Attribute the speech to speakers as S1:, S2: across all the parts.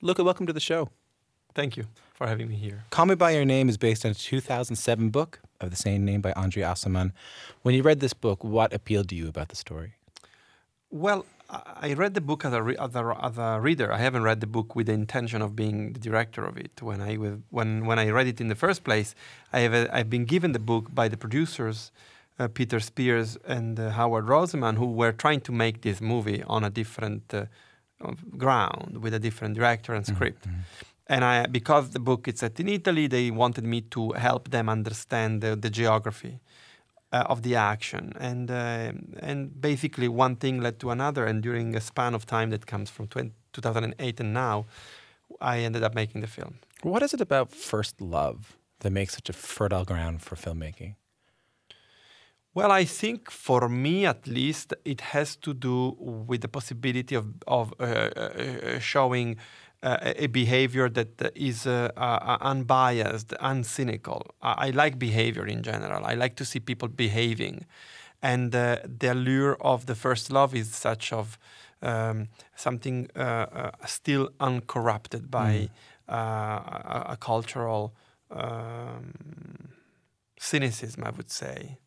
S1: Luca, welcome to the show. Thank you for having me here.
S2: Call Me By Your Name is based on a 2007 book of the same name by Andre Assaman. When you read this book, what appealed to you about the story?
S1: Well, I read the book as a, as a, as a reader. I haven't read the book with the intention of being the director of it. When I, when, when I read it in the first place, I have a, I've been given the book by the producers uh, Peter Spears and uh, Howard Roseman, who were trying to make this movie on a different uh, ground with a different director and mm-hmm, script. Mm-hmm. And I, because the book is set in Italy, they wanted me to help them understand the, the geography uh, of the action. And uh, and basically, one thing led to another. And during a span of time that comes from 20, 2008 and now, I ended up making the film.
S2: What is it about first love that makes such a fertile ground for filmmaking?
S1: Well, I think for me at least, it has to do with the possibility of, of uh, uh, uh showing uh, a behavior that uh, is uh, unbiased, uncynical. I, I, like behavior in general. I like to see people behaving. And the allure of the first love is such of um, something still uncorrupted by mm. a, a, cultural um, cynicism, I would say.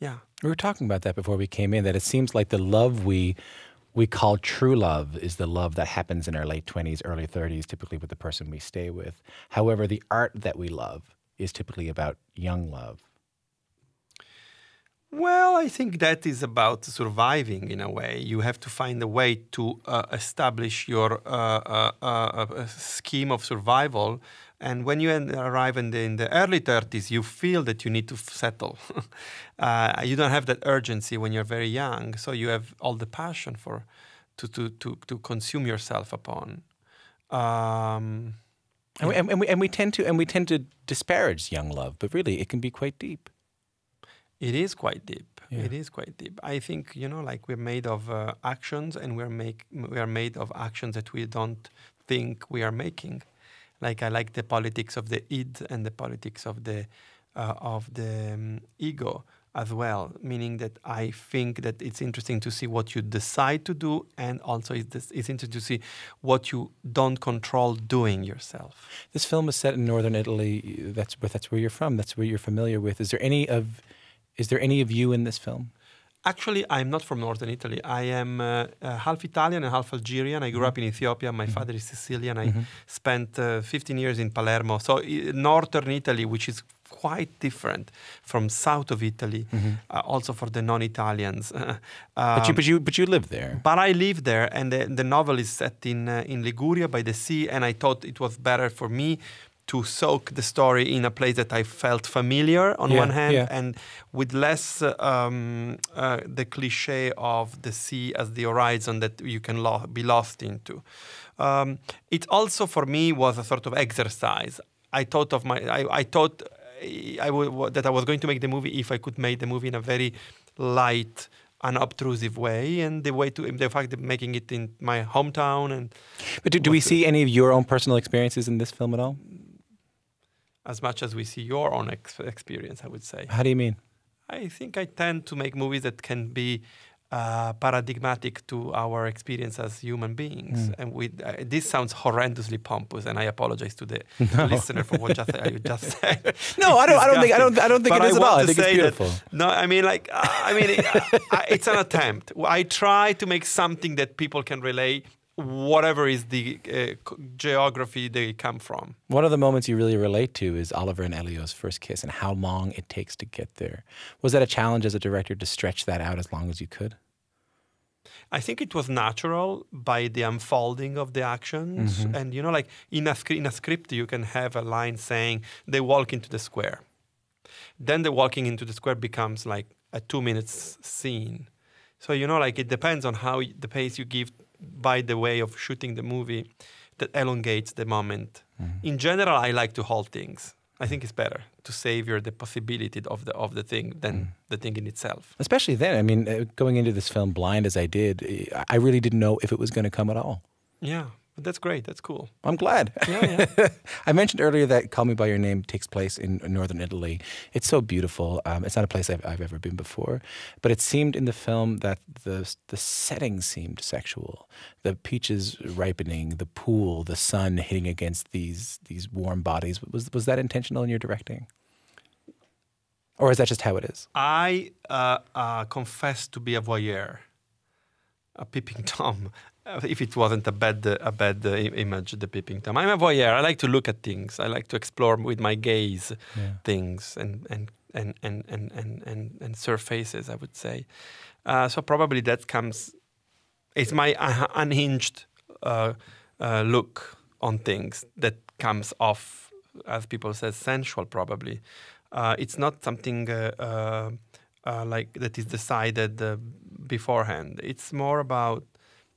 S1: Yeah.
S2: We were talking about that before we came in that it seems like the love we we call true love is the love that happens in our late 20s, early 30s, typically with the person we stay with. However, the art that we love is typically about young love.
S1: Well, I think that is about surviving in a way. You have to find a way to uh, establish your uh, uh, uh, uh scheme of survival and when you arrive in the, in the early 30s, you feel that you need to settle. uh, you don't have that urgency when you're very young, so you have all the passion for to to to, to consume yourself upon. Um, and, we, and, we, and we tend to and we tend to disparage young love, but really it can be quite deep. It is quite deep. Yeah. It is quite deep. I think you know, like we're made of uh, actions, and we're make we are made of actions that we don't think we are making. Like I like the politics of the id and the politics of the uh, of the um, ego as well, meaning that I think that it's interesting to see what you decide to do, and also it's, it's interesting to see what you don't control doing yourself.
S2: This film is set in northern Italy. That's that's where you're from. That's where you're familiar with. Is there any of is there any of you in this film?
S1: Actually, I'm not from northern Italy. I am uh, uh, half Italian and half Algerian. I grew up in mm-hmm. Ethiopia. My mm-hmm. father is Sicilian. I mm-hmm. spent uh, 15 years in Palermo. So, northern Italy, which is quite different from south of Italy, mm-hmm. Uh, also for the non Italians. Um, uh, but, you, um, but, you, but you live there. But I live there, and the, the novel is set in, uh, in Liguria by the sea, and I thought it was better for me to soak the story in a place that I felt familiar on yeah, one hand, yeah. and with less um, uh, the cliche of the sea as the horizon that you can lo- be lost into. Um, it also, for me, was a sort of exercise. I thought of my, I, I thought I w- that I was going to make the movie if I could make the movie in a very light, unobtrusive way and the way to the fact of making it in my hometown and but do, do we see
S2: any of your own personal experiences in this film at all
S1: as much as we see your own ex- experience, I would say. How do you mean? I think I tend to make movies that can be uh, paradigmatic to our experience as human beings. Mm. And we, uh, this sounds horrendously pompous, and I apologize to the no. listener for what just I just said. no, I don't. I don't think. I don't. I don't think but it is I at all. I think it's beautiful. That, no, I mean, like, uh, I mean, it, it's an attempt. I try to make something that people can relate whatever is the uh, geography they come from.
S2: One of the moments you really relate to is Oliver and Elio's first kiss and how long it takes to get there. Was that a challenge as a director to stretch that out as long as you could?
S1: I think it was natural by the unfolding of the actions. Mm -hmm. And, you know, like in a, in a script, you can have a line saying they walk into the square. Then the walking into the square becomes like a two minutes scene. So, you know, like it depends on how the pace you give by the way of shooting the movie that elongates the moment. Mm-hmm. In general, I like to hold things. I think it's better to savor the possibility of the of the thing than mm. the thing in itself.
S2: Especially then, I mean, uh, going into this film blind as I did, I really didn't know if it was going to come at all.
S1: Yeah, but that's great. That's cool.
S2: I'm glad. Yeah, yeah. I mentioned earlier that Call Me By Your Name takes place in northern Italy. It's so beautiful. Um, it's not a place I've, I've, ever been before, but it seemed in the film that the, the setting seemed sexual. The peaches ripening, the pool, the sun hitting against these, these warm bodies. Was, was that intentional in your directing? Or is that just how it is?
S1: I uh, uh, confess to be a voyeur a peeping tom uh, if it wasn't a bad a bad uh, image Peeping Tom. I'm a voyeur. I like to look at things. I like to explore with my gaze yeah. things and and and and and and and, and surfaces. I would say. Uh, so probably that comes. It's my unhinged uh, uh, look on things that comes off, as people say, sensual. Probably, uh, it's not something. like that is decided beforehand. It's more about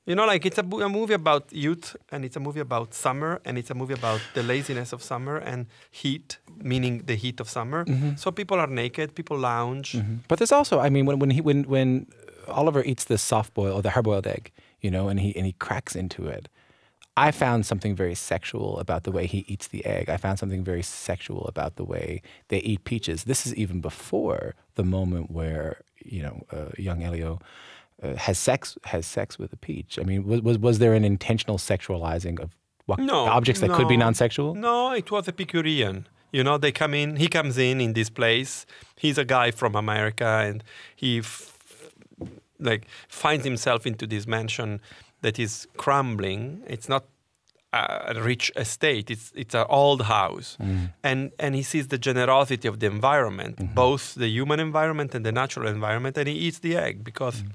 S1: you know, like it's a, a, movie about youth, and it's a movie about summer, and it's a movie about the laziness of summer and heat, meaning the heat of summer. Mm -hmm. So people are naked, people lounge. Mm -hmm.
S2: But there's also, I mean, when when he when when Oliver eats the soft boiled or the hard boiled egg, you know, and he and he cracks into it. I found something very sexual about the way he eats the egg. I found something very sexual about the way they eat peaches. This is even before the moment where you know uh, young Elio uh, has sex has sex with a peach. I mean, was was, was there an intentional sexualizing of what, no, objects that no, could be non-sexual?
S1: No, it was Epicurean. You know, they come in. He comes in in this place. He's a guy from America, and he f- like finds himself into this mansion that is crumbling. It's not a rich estate. It's it's an old house, mm. and and he sees the generosity of the environment, mm-hmm. both the human environment and the natural environment, and he eats the egg because. Mm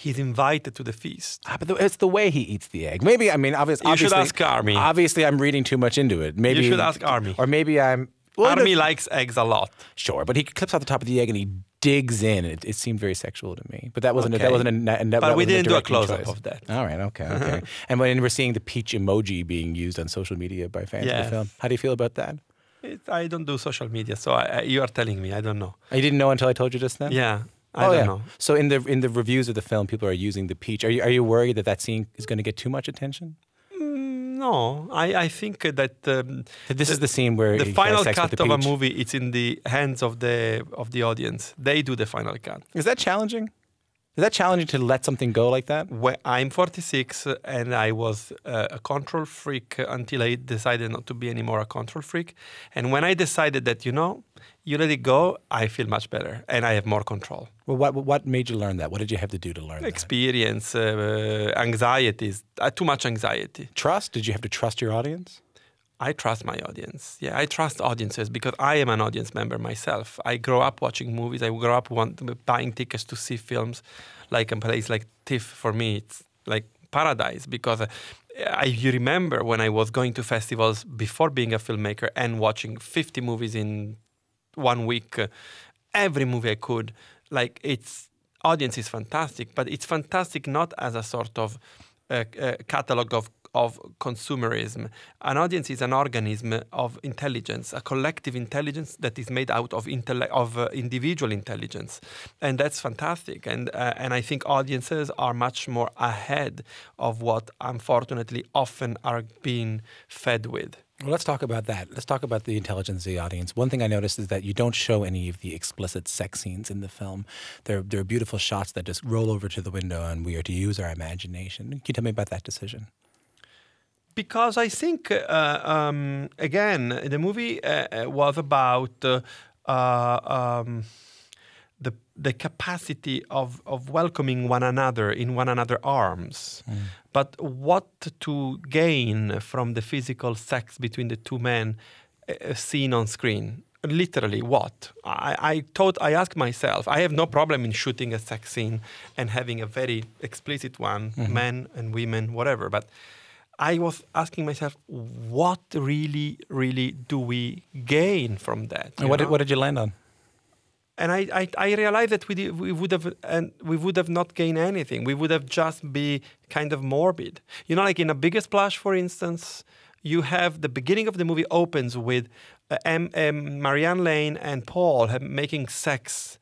S1: he's invited to the feast. Ah,
S2: but the, it's the way he eats the
S1: egg. Maybe I mean obviously. You obviously, should ask Army.
S2: Obviously, I'm reading too much into it. Maybe you should ask Army. Or maybe I'm. Well, Army
S1: likes eggs a lot.
S2: Sure, but he clips out the top of the egg and he digs in. It, it seemed very sexual to me, but that wasn't okay. a, that wasn't a, a, a but we didn't a do a close choice. up of that. All right, okay, okay. and when we're seeing the peach emoji being used on social media by fans yes. of the film, how do you feel about that?
S1: It, I don't do social media, so I, I, you are telling me. I don't know.
S2: I didn't know until I told you just then. Yeah, I oh, don't yeah. know. So in the in the reviews of the film, people are using the peach. Are you are you worried that that scene is going to get too much attention?
S1: Mm, no, I, I think that um, this the, is the scene where the final cut the of a movie. It's in the hands of the of the audience. They do the final cut.
S2: Is that challenging? Is that challenging
S1: to let something go like that? I'm 46 and I was uh, a control freak until I decided not to be anymore a control freak. And when I decided that, you know, you let it go, I feel much better and I have more control.
S2: Well, what, what made you learn that? What did you have to do to
S1: learn Experience, that? Experience, uh, anxieties, uh, too much anxiety. Trust? Did you have to trust your audience? I trust my audience. Yeah, I trust audiences because I am an audience member myself. I grow up watching movies. I grow up want, buying tickets to see films, like a place like TIFF for me. It's like paradise because uh, I remember when I was going to festivals before being a filmmaker and watching 50 movies in one week, uh, every movie I could. Like its audience is fantastic, but it's fantastic not as a sort of a, uh, a catalog of of consumerism. An audience is an organism of intelligence, a collective intelligence that is made out of intele- of uh, individual intelligence, and that's fantastic. And uh, and I think audiences are much more ahead of what unfortunately often are being fed with.
S2: Well, let's talk about that. Let's talk about the intelligence of the audience. One thing I noticed is that you don't show any of the explicit sex scenes in the film. There, there are beautiful shots that just roll over to the window, and we are to use our imagination. Can you tell me about that decision?
S1: because I think, uh, um, again, the movie uh, uh was about uh, uh, um, the the capacity of of welcoming one another in one another arms. Mm. But what to gain from the physical sex between the two men uh, seen on screen? literally what I, I thought i asked myself i have no problem in shooting a sex scene and having a very explicit one mm -hmm. men and women whatever but I was asking myself, what really, really do we gain from that? And what did, what did, you land on? And I, I, I realized that we, did, we would have and we would have not gained anything. We would have just be kind of morbid. You know, like in a bigger splash, for instance, you have the beginning of the movie opens with uh, M, M, Marianne Lane and Paul making sex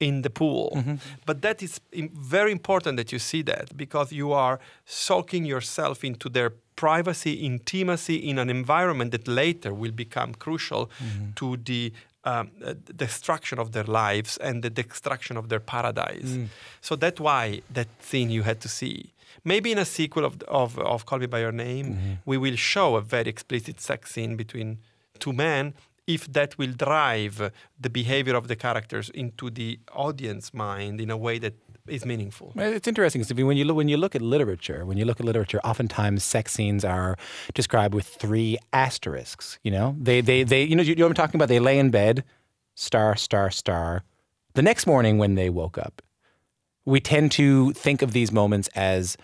S1: in the pool. Mm-hmm. But that is very important that you see that because you are soaking yourself into their privacy, intimacy in an environment that later will become crucial mm-hmm. to the um, uh, destruction of their lives and the destruction of their paradise. Mm. So that's why that scene you had to see. Maybe in a sequel of, of, of Call Me By Your Name, mm-hmm. we will show a very explicit sex scene between two men if that will drive the behavior of the characters into the audience mind in a way that is meaningful. It's
S2: interesting because when you look, when you look at literature, when you look at literature, oftentimes sex scenes are described with three asterisks. You know, they they they you know you, you know what I'm talking about. They lay in bed, star star star. The next morning when they woke up, we tend to think of these moments as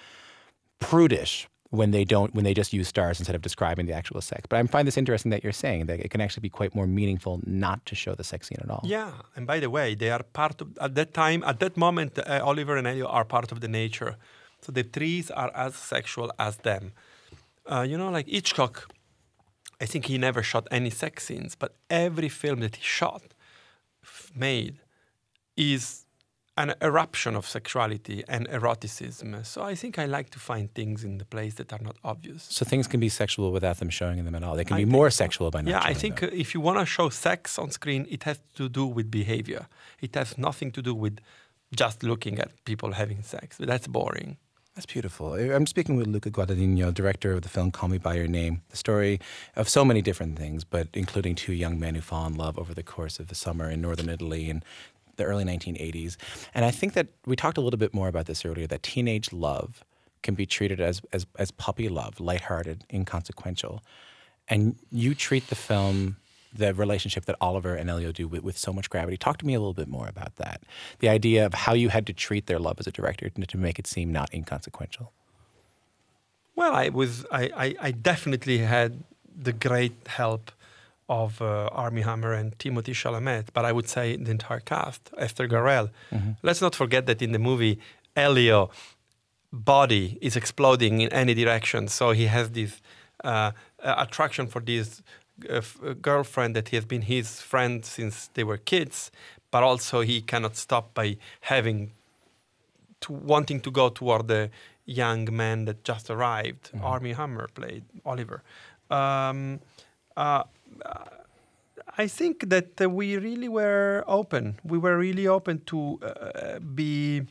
S2: prudish, when they don't when they just use stars instead of describing the actual sex. But I find this interesting that you're saying that it can actually be quite more meaningful not to show the sex scene at all.
S1: Yeah, and by the way, they are part of at that time at that moment uh, Oliver and Elio are part of the nature, so the trees are as sexual as them. Uh, you know, like Hitchcock, I think he never shot any sex scenes, but every film that he shot made is an eruption of sexuality and eroticism. So I think I like to find things in the place that are not obvious.
S2: So things can be sexual without them showing them at all. They can I be more sexual by not. Yeah,
S1: I think them. Uh, if you want to show sex on screen, it has to do with behavior. It has nothing to do with just looking at people having sex. That's boring.
S2: That's beautiful. I'm speaking with Luca Guadagnino, director of the film Call Me By Your Name, the story of so many different things, but including two young men who fall in love over the course of the summer in northern Italy and the early 1980s. And I think that we talked a little bit more about this earlier that teenage love can be treated as, as, as puppy love, lighthearted, inconsequential. And you treat the film, the relationship that Oliver and Elio do with, with so much gravity. Talk to me a little bit more about that. The idea of how you had to treat their love as a director to, make it seem not inconsequential.
S1: Well, I was I, I, I definitely had the great help of uh, Army Hammer and Timothy Chalamet, but I would say the entire cast, Esther Garel. Mm-hmm. Let's not forget that in the movie, Elio body is exploding in any direction. So he has this uh, attraction for this uh, f- uh, girlfriend that he has been his friend since they were kids, but also he cannot stop by having to wanting to go toward the young man that just arrived. Mm-hmm. Army Hammer played Oliver. Um, uh, I think that uh, we really were open. We were really open to uh, be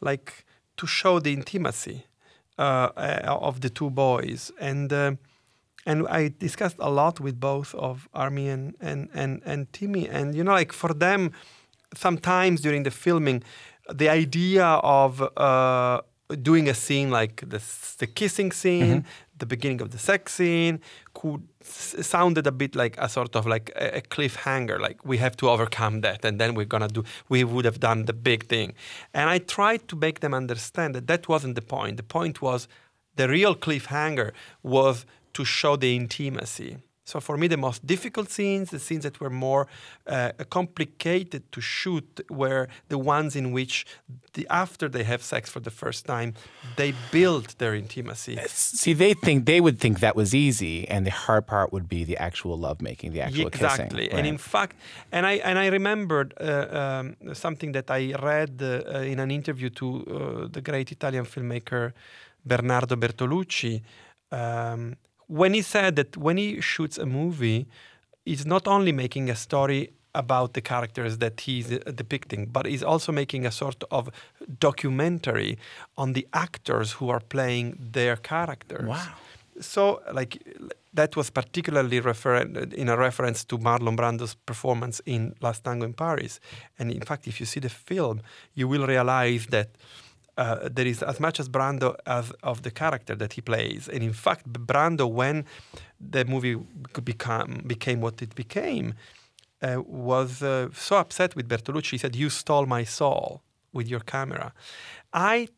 S1: like to show the intimacy uh, uh, of the two boys, and uh, and I discussed a lot with both of Army and and and and Timmy, and you know, like for them, sometimes during the filming, the idea of uh, doing a scene like the, the kissing scene, mm-hmm the beginning of the sex scene could sounded a bit like a sort of like a, a, cliffhanger like we have to overcome that and then we're gonna do we would have done the big thing and i tried to make them understand that that wasn't the point the point was the real cliffhanger was to show the intimacy so for me, the most difficult scenes, the scenes that were more uh, complicated to shoot, were the ones in which, the, after they have sex for the first time, they build their intimacy. Uh,
S2: see, they think they would think that was easy, and the hard part would be the actual lovemaking, the actual exactly. kissing. Exactly, right? and in
S1: fact, and I and I remembered uh, um, something that I read uh, in an interview to uh, the great Italian filmmaker Bernardo Bertolucci. Um, when he said that when he shoots a movie, he's not only making a story about the characters that he's uh, depicting, but he's also making a sort of documentary on the actors who are playing their characters. Wow. So, like, that was particularly in a reference to Marlon Brando's performance in Last Tango in Paris. And in fact, if you see the film, you will realize that uh, there is as much as Brando as of the character that he plays. And in fact, Brando, when the movie become, became what it became, uh, was uh, so upset with Bertolucci. He said, "You stole my soul with your camera." I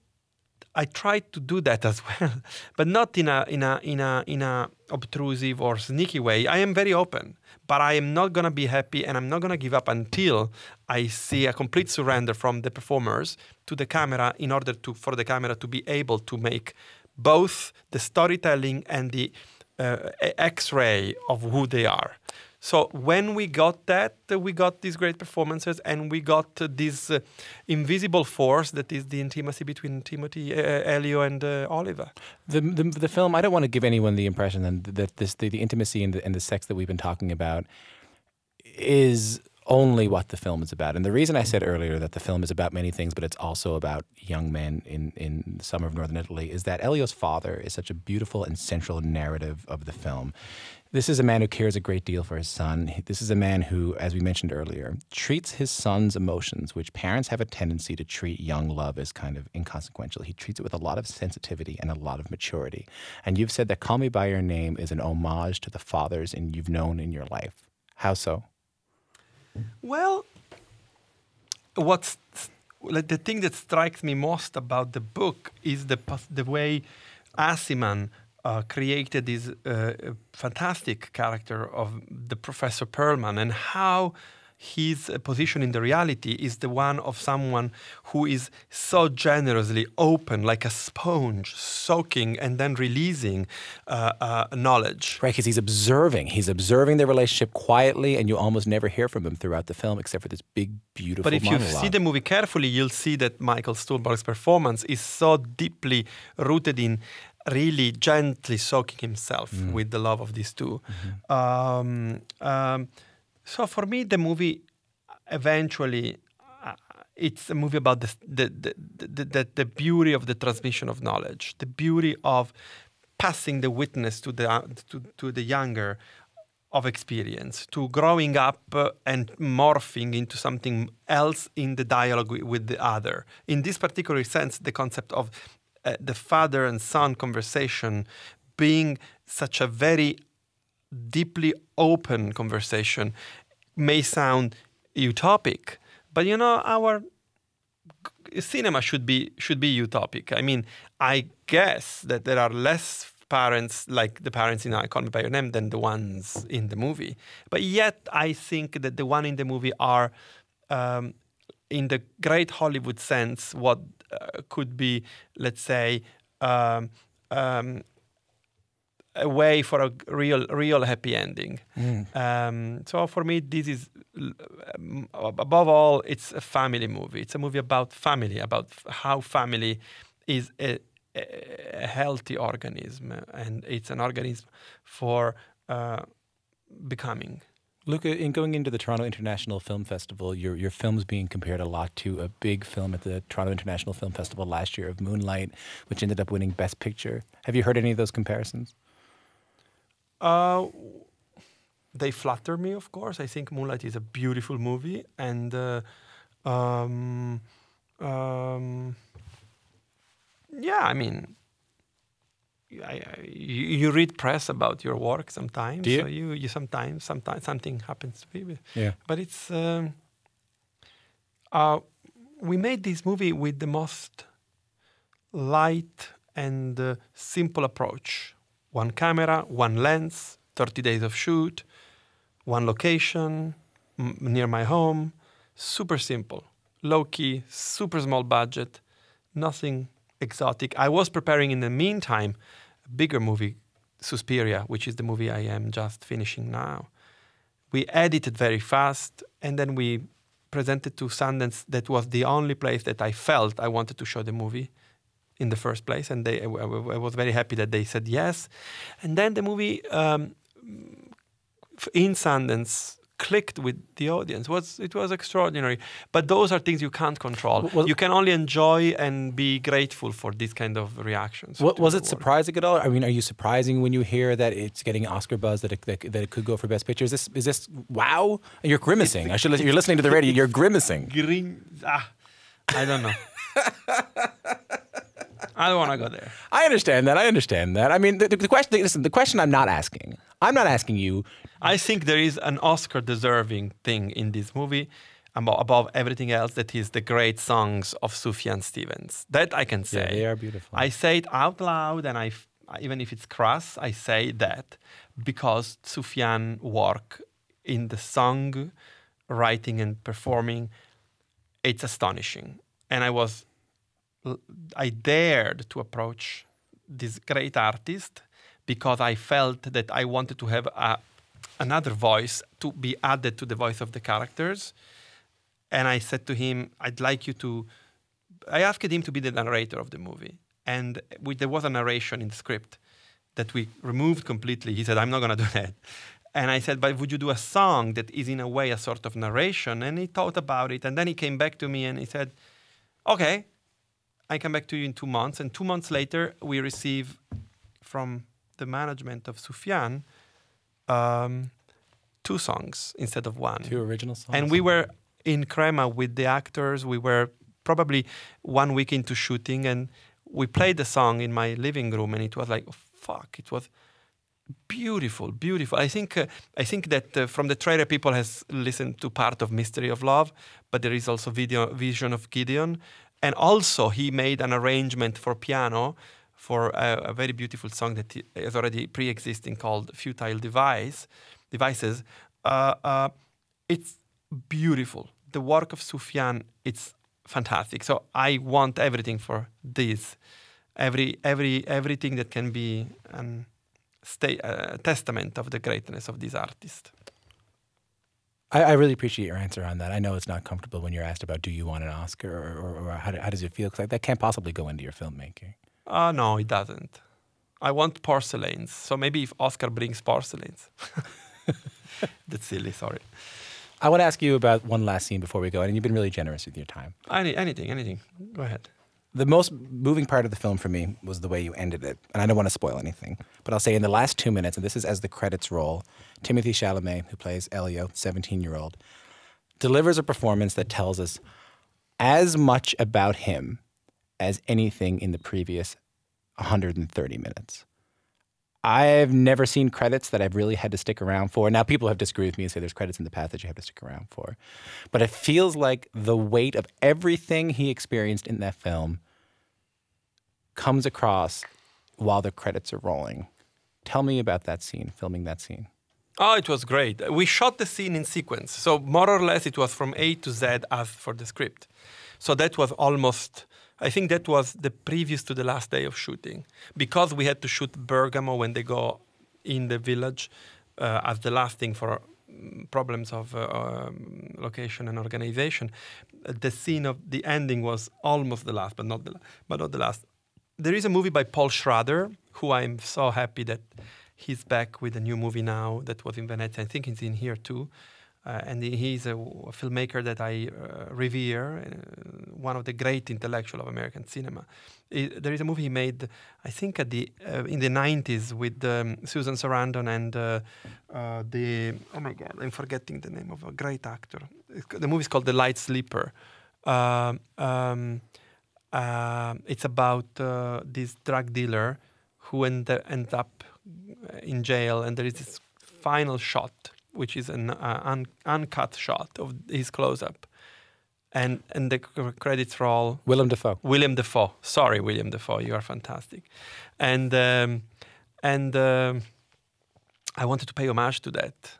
S1: I try to do that as well, but not in a in a in a in a obtrusive or sneaky way. I am very open, but I am not gonna be happy and I'm not gonna give up until I see a complete surrender from the performers to the camera in order to for the camera to be able to make both the storytelling and the uh, X-ray of who they are. So when we got that, uh, we got these great performances, and we got uh, this uh, invisible force that is the intimacy between Timothy, uh, Elio, and Oliver.
S2: The, the, the film. I don't want to give anyone the impression that this the, the intimacy and the, and the sex that we've been talking about is only what the film is about. And the reason I said earlier that the film is about many things, but it's also about young men in, in the summer of northern Italy, is that Elio's father is such a beautiful and central narrative of the film. This is a man who cares a great deal for his son. This is a man who, as we mentioned earlier, treats his son's emotions, which parents have a tendency to treat young love as kind of inconsequential. He treats it with a lot of sensitivity and a lot of maturity. And you've said that Call Me By Your Name is an homage to the fathers and you've known in your life. How so?
S1: Well, what's like the thing that strikes me most about the book is the the way Asiman uh, created this uh, fantastic character of the Professor Perlman and how his position in the reality is the one of someone who is so generously open, like a sponge, soaking and then releasing uh, uh, knowledge.
S2: Right, because he's observing. He's observing their relationship quietly, and you almost never hear from him throughout the film, except for this big, beautiful. But if monologue. you see
S1: the movie carefully, you'll see that Michael Stuhlbarg's performance is so deeply rooted in really gently soaking himself mm. with the love of these 2 mm-hmm. um, um, so for me, the movie eventually uh, it's a movie about the the, the the, the, the beauty of the transmission of knowledge, the beauty of passing the witness to the uh, to, to the younger of experience to growing up uh, and morphing into something else in the dialogue with the other in this particular sense the concept of uh, the father and son conversation being such a very deeply open conversation may sound utopic, but you know our cinema should be should be utopic. I mean, I guess that there are less parents like the parents in I Call Me by Your Name than the ones in the movie, but yet I think that the one in the movie are. Um, in the great Hollywood sense, what uh, could be, let's say, um, um, a way for a real, real happy ending. Mm. Um, so for me, this is uh, um, above all, it's a family movie. It's a movie about family, about how family is a, a, a healthy organism, and it's an organism for uh, becoming.
S2: Luca, in going into the Toronto International Film Festival, your your film's being compared a lot to a big film at the Toronto International Film Festival last year of Moonlight, which ended up winning Best Picture. Have you heard any of those comparisons?
S1: Uh, they flatter me, of course. I think Moonlight is a beautiful movie, and uh, um, um, yeah, I mean, I, I, you, you, read press about your work sometimes. Do you? So you, you sometimes, sometimes something happens to me. Yeah. But it's um, uh, we made this movie with the most light and uh, simple approach one camera, one lens, 30 days of shoot, one location m- near my home. Super simple, low key, super small budget, nothing exotic. I was preparing in the meantime a bigger movie, Suspiria, which is the movie I am just finishing now. We edited very fast and then we presented to Sundance that was the only place that I felt I wanted to show the movie in the first place, and they I, I was very happy that they said yes. And then the movie um, in Sundance clicked with the audience. It was it was extraordinary. But those are things you can't control. you can only enjoy and be grateful for these kind of reactions.
S2: What, was it surprising at all? I mean, are you surprising when you hear that it's getting Oscar buzz that it, that, that it could go for Best Picture? Is this is this wow? You're grimacing. I should. You're listening to the radio. You're grimacing.
S1: Grim. Ah, I don't know.
S2: I don't want to go there. I understand that. I understand that. I mean, the, the question. Listen, the question I'm not asking.
S1: I'm not asking you. I think there is an Oscar-deserving thing in this movie above everything else that is the great songs of Sufjan Stevens. That I can say. Yeah, they are beautiful. I say it out loud, and I, even if it's crass, I say that because Sufjan work in the song writing and performing, it's astonishing. And I was I dared to approach this great artist because I felt that I wanted to have a, another voice to be added to the voice of the characters. And I said to him, I'd like you to. I asked him to be the narrator of the movie. And we, there was a narration in the script that we removed completely. He said, I'm not going to do that. And I said, But would you do a song that is, in a way, a sort of narration? And he thought about it. And then he came back to me and he said, Okay, I come back to you in two months. And two months later, we receive from the management of Sufyan um, two songs instead of one. Two original songs. And we were in Crema with the actors. We were probably one week into shooting and we played the song in my living room and it was like, oh, fuck, it was beautiful beautiful i think uh, i think that uh, from the trailer people has listened to part of mystery of love but there is also video vision of gideon and also, he made an arrangement for piano for a, a very beautiful song that is already pre existing called Futile Device, Devices. Uh, uh, it's beautiful. The work of Sufyan, it's fantastic. So I want everything for this, every every everything that can be a uh, testament of the greatness of this artist.
S2: I, I, really appreciate your answer on that. I know it's not comfortable when you're asked about do you want an Oscar or, or, or how, do, how, does it feel? Because like, that can't possibly go into your filmmaking.
S1: Uh, no, it doesn't. I want porcelains. So maybe if Oscar brings porcelains. That's silly, sorry. I want to ask you about
S2: one last scene before we go. And you've been really generous with your time.
S1: Any, anything, anything. Go ahead
S2: the most moving part of the film for me was the way you ended it. And I don't want to spoil anything, but I'll say in the last two minutes, and this is as the credits roll, Timothy Chalamet, who plays Elio, 17 year old, delivers a performance that tells us as much about him as anything in the previous 130 minutes. I've never seen credits that I've really had to stick around for. Now, people have disagreed with me and say there's credits in the path that you have to stick around for. But it feels like the weight of everything he experienced in that film comes across while the credits are rolling. Tell me about that scene, filming that scene.
S1: Oh, it was great. We shot the scene in sequence. So, more or less, it was from A to Z as for the script. So, that was almost, I think that was the previous to the last day of shooting. Because we had to shoot Bergamo when they go in the village uh, as the last thing for mm, problems of uh, um, location and organization. The scene of the ending was almost the last, but not the, but not the last there is a movie by Paul Schrader, who I'm so happy that he's back with a new movie now that was in Venice. I think it's in here too. Uh, and he's a, a, filmmaker that I uh, revere, uh, one of the great intellectual of American cinema. It, there is a movie he made, I think, at the uh, in the '90s with um, Susan Sarandon and uh, uh, the oh my god, I'm forgetting the name of a great actor. It's, the movie is called The Light Sleeper. Um, uh, it's about uh, this drug dealer who end, ends up uh, in jail, and there is this final shot, which is an uh, un- uncut shot of his close up. And, and the credits roll. William Defoe. William Defoe. Sorry, William Defoe. You are fantastic. And, um, and uh, I wanted to pay homage to that.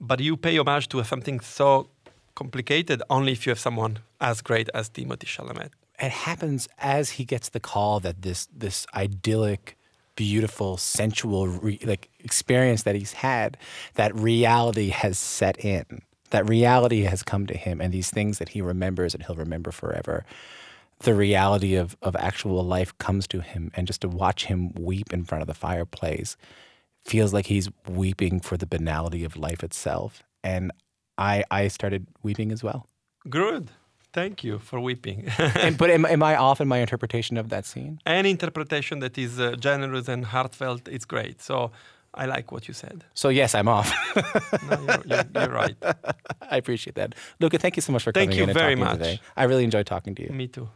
S1: But you pay homage to something so complicated only if you have someone as great as Timothy Chalamet
S2: it happens as he gets the call that this this idyllic beautiful sensual re, like experience that he's had that reality has set in that reality has come to him and these things that he remembers and he'll remember forever the reality of of actual life comes to him and just to watch him weep in front of the fireplace feels like he's weeping for the banality of life itself and i i started weeping as well good Thank you for weeping. and, but am, am, I off in my interpretation of that scene?
S1: Any interpretation that is uh, generous and heartfelt, it's great. So I like what you said.
S2: So yes, I'm off.
S1: no, you're, you're, you're, right.
S2: I appreciate that,
S1: Luca. Thank you so much for coming. Thank you in very and much. Today.
S2: I really enjoyed talking to you.
S1: Me too.